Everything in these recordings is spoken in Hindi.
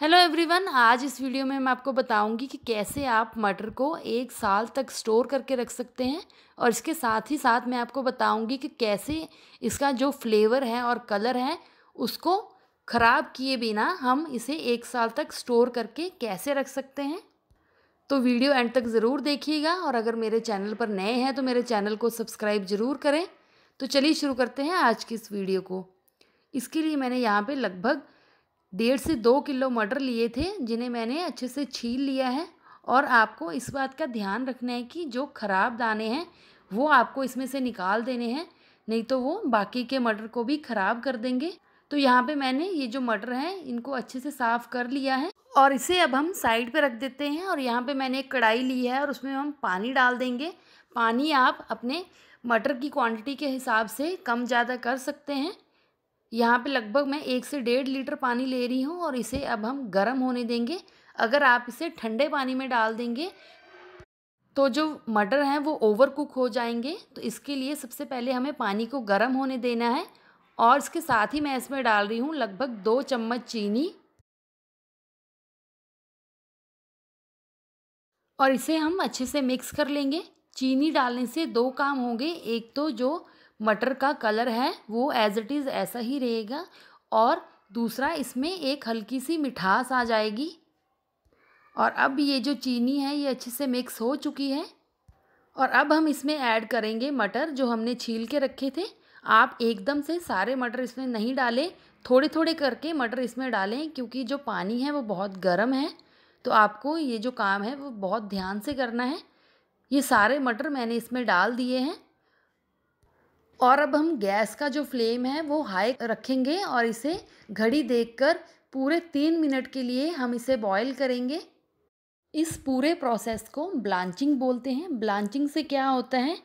हेलो एवरीवन आज इस वीडियो में मैं आपको बताऊंगी कि कैसे आप मटर को एक साल तक स्टोर करके रख सकते हैं और इसके साथ ही साथ मैं आपको बताऊंगी कि कैसे इसका जो फ्लेवर है और कलर है उसको ख़राब किए बिना हम इसे एक साल तक स्टोर करके कैसे रख सकते हैं तो वीडियो एंड तक ज़रूर देखिएगा और अगर मेरे चैनल पर नए हैं तो मेरे चैनल को सब्सक्राइब ज़रूर करें तो चलिए शुरू करते हैं आज की इस वीडियो को इसके लिए मैंने यहाँ पर लगभग डेढ़ से दो किलो मटर लिए थे जिन्हें मैंने अच्छे से छील लिया है और आपको इस बात का ध्यान रखना है कि जो ख़राब दाने हैं वो आपको इसमें से निकाल देने हैं नहीं तो वो बाकी के मटर को भी ख़राब कर देंगे तो यहाँ पे मैंने ये जो मटर हैं इनको अच्छे से साफ़ कर लिया है और इसे अब हम साइड पे रख देते हैं और यहाँ पे मैंने एक कढ़ाई ली है और उसमें हम पानी डाल देंगे पानी आप अपने मटर की क्वांटिटी के हिसाब से कम ज़्यादा कर सकते हैं यहाँ पे लगभग मैं एक से डेढ़ लीटर पानी ले रही हूँ और इसे अब हम गर्म होने देंगे अगर आप इसे ठंडे पानी में डाल देंगे तो जो मटर हैं वो ओवर कुक हो जाएंगे तो इसके लिए सबसे पहले हमें पानी को गर्म होने देना है और इसके साथ ही मैं इसमें डाल रही हूँ लगभग दो चम्मच चीनी और इसे हम अच्छे से मिक्स कर लेंगे चीनी डालने से दो काम होंगे एक तो जो मटर का कलर है वो एज़ इट इज़ ऐसा ही रहेगा और दूसरा इसमें एक हल्की सी मिठास आ जाएगी और अब ये जो चीनी है ये अच्छे से मिक्स हो चुकी है और अब हम इसमें ऐड करेंगे मटर जो हमने छील के रखे थे आप एकदम से सारे मटर इसमें नहीं डालें थोड़े थोड़े करके मटर इसमें डालें क्योंकि जो पानी है वो बहुत गर्म है तो आपको ये जो काम है वो बहुत ध्यान से करना है ये सारे मटर मैंने इसमें डाल दिए हैं और अब हम गैस का जो फ्लेम है वो हाई रखेंगे और इसे घड़ी देखकर पूरे तीन मिनट के लिए हम इसे बॉयल करेंगे इस पूरे प्रोसेस को ब्लांचिंग बोलते हैं ब्लांचिंग से क्या होता है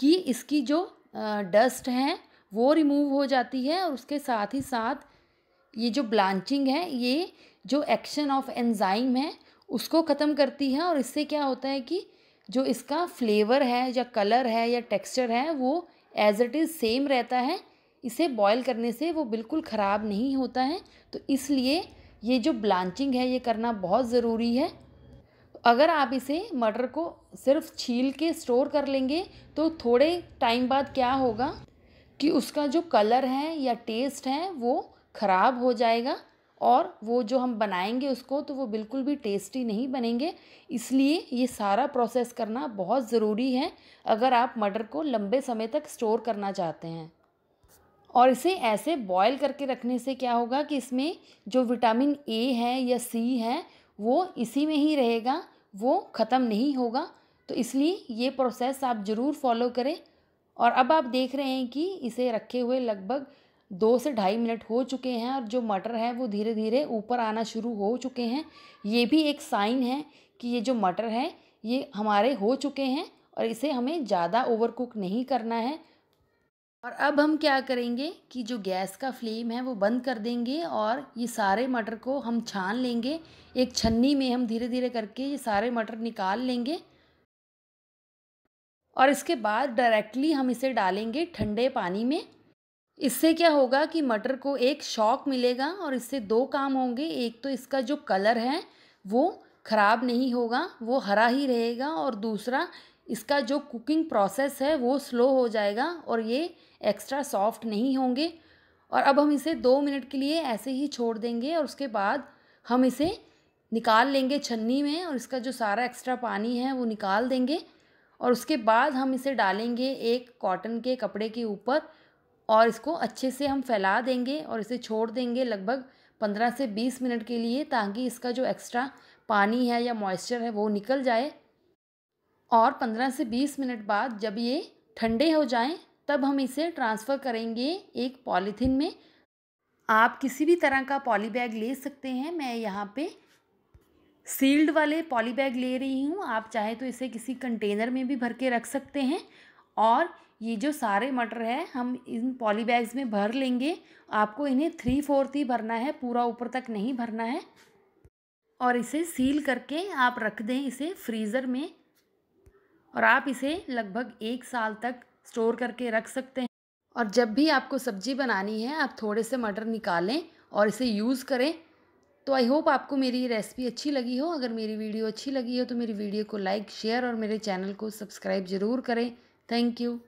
कि इसकी जो डस्ट है वो रिमूव हो जाती है और उसके साथ ही साथ ये जो ब्लांचिंग है ये जो एक्शन ऑफ एंजाइम है उसको ख़त्म करती है और इससे क्या होता है कि जो इसका फ्लेवर है या कलर है या टेक्सचर है वो एज़ इट इज़ सेम रहता है इसे बॉयल करने से वो बिल्कुल ख़राब नहीं होता है तो इसलिए ये जो ब्लांचिंग है ये करना बहुत ज़रूरी है अगर आप इसे मटर को सिर्फ छील के स्टोर कर लेंगे तो थोड़े टाइम बाद क्या होगा कि उसका जो कलर है या टेस्ट है वो ख़राब हो जाएगा और वो जो हम बनाएंगे उसको तो वो बिल्कुल भी टेस्टी नहीं बनेंगे इसलिए ये सारा प्रोसेस करना बहुत ज़रूरी है अगर आप मटर को लंबे समय तक स्टोर करना चाहते हैं और इसे ऐसे बॉयल करके रखने से क्या होगा कि इसमें जो विटामिन ए है या सी है वो इसी में ही रहेगा वो ख़त्म नहीं होगा तो इसलिए ये प्रोसेस आप ज़रूर फॉलो करें और अब आप देख रहे हैं कि इसे रखे हुए लगभग दो से ढाई मिनट हो चुके हैं और जो मटर है वो धीरे धीरे ऊपर आना शुरू हो चुके हैं ये भी एक साइन है कि ये जो मटर है ये हमारे हो चुके हैं और इसे हमें ज़्यादा ओवर कुक नहीं करना है और अब हम क्या करेंगे कि जो गैस का फ्लेम है वो बंद कर देंगे और ये सारे मटर को हम छान लेंगे एक छन्नी में हम धीरे धीरे करके ये सारे मटर निकाल लेंगे और इसके बाद डायरेक्टली हम इसे डालेंगे ठंडे पानी में इससे क्या होगा कि मटर को एक शॉक मिलेगा और इससे दो काम होंगे एक तो इसका जो कलर है वो ख़राब नहीं होगा वो हरा ही रहेगा और दूसरा इसका जो कुकिंग प्रोसेस है वो स्लो हो जाएगा और ये एक्स्ट्रा सॉफ्ट नहीं होंगे और अब हम इसे दो मिनट के लिए ऐसे ही छोड़ देंगे और उसके बाद हम इसे निकाल लेंगे छन्नी में और इसका जो सारा एक्स्ट्रा पानी है वो निकाल देंगे और उसके बाद हम इसे डालेंगे एक कॉटन के कपड़े के ऊपर और इसको अच्छे से हम फैला देंगे और इसे छोड़ देंगे लगभग पंद्रह से बीस मिनट के लिए ताकि इसका जो एक्स्ट्रा पानी है या मॉइस्चर है वो निकल जाए और पंद्रह से बीस मिनट बाद जब ये ठंडे हो जाएं तब हम इसे ट्रांसफ़र करेंगे एक पॉलीथीन में आप किसी भी तरह का पॉली बैग ले सकते हैं मैं यहाँ पे सील्ड वाले पॉली बैग ले रही हूँ आप चाहे तो इसे किसी कंटेनर में भी भर के रख सकते हैं और ये जो सारे मटर है हम इन पॉली बैग्स में भर लेंगे आपको इन्हें थ्री फोर्थ ही भरना है पूरा ऊपर तक नहीं भरना है और इसे सील करके आप रख दें इसे फ्रीज़र में और आप इसे लगभग एक साल तक स्टोर करके रख सकते हैं और जब भी आपको सब्जी बनानी है आप थोड़े से मटर निकालें और इसे यूज़ करें तो आई होप आपको मेरी रेसिपी अच्छी लगी हो अगर मेरी वीडियो अच्छी लगी हो तो मेरी वीडियो को लाइक शेयर और मेरे चैनल को सब्सक्राइब ज़रूर करें थैंक यू